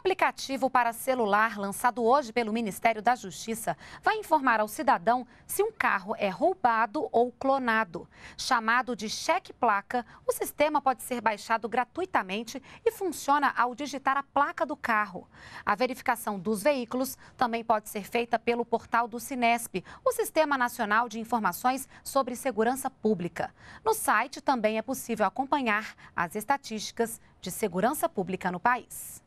aplicativo para celular lançado hoje pelo Ministério da Justiça vai informar ao cidadão se um carro é roubado ou clonado. Chamado de cheque-placa, o sistema pode ser baixado gratuitamente e funciona ao digitar a placa do carro. A verificação dos veículos também pode ser feita pelo portal do Sinesp, o Sistema Nacional de Informações sobre Segurança Pública. No site também é possível acompanhar as estatísticas de segurança pública no país.